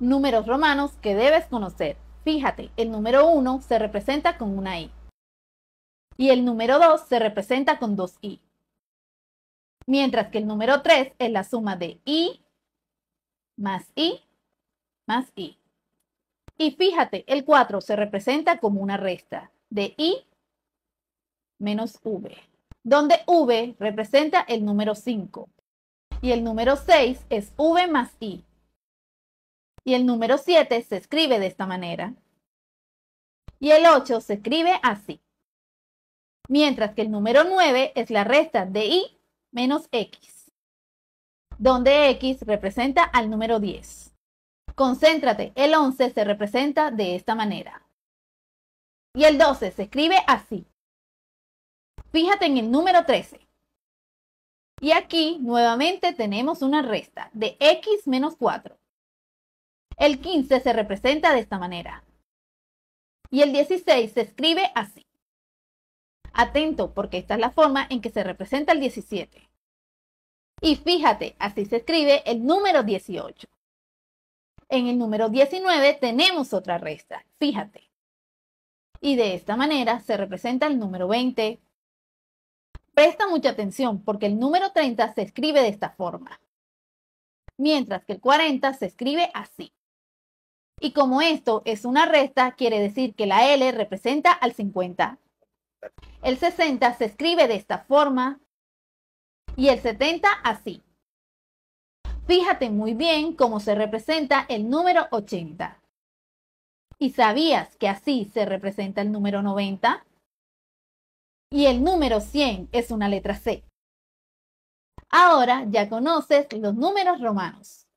números romanos que debes conocer. Fíjate, el número 1 se representa con una I y el número 2 se representa con dos I. Mientras que el número 3 es la suma de I más I más I. Y fíjate, el 4 se representa como una resta de I menos V, donde V representa el número 5 y el número 6 es V más I. Y el número 7 se escribe de esta manera. Y el 8 se escribe así. Mientras que el número 9 es la resta de i menos x, donde x representa al número 10. Concéntrate, el 11 se representa de esta manera. Y el 12 se escribe así. Fíjate en el número 13. Y aquí nuevamente tenemos una resta de x menos 4, el 15 se representa de esta manera. Y el 16 se escribe así. Atento, porque esta es la forma en que se representa el 17. Y fíjate, así se escribe el número 18. En el número 19 tenemos otra resta, fíjate. Y de esta manera se representa el número 20. Presta mucha atención porque el número 30 se escribe de esta forma, mientras que el 40 se escribe así. Y como esto es una resta, quiere decir que la L representa al 50. El 60 se escribe de esta forma y el 70 así. Fíjate muy bien cómo se representa el número 80. ¿Y sabías que así se representa el número 90? Y el número 100 es una letra C. Ahora ya conoces los números romanos.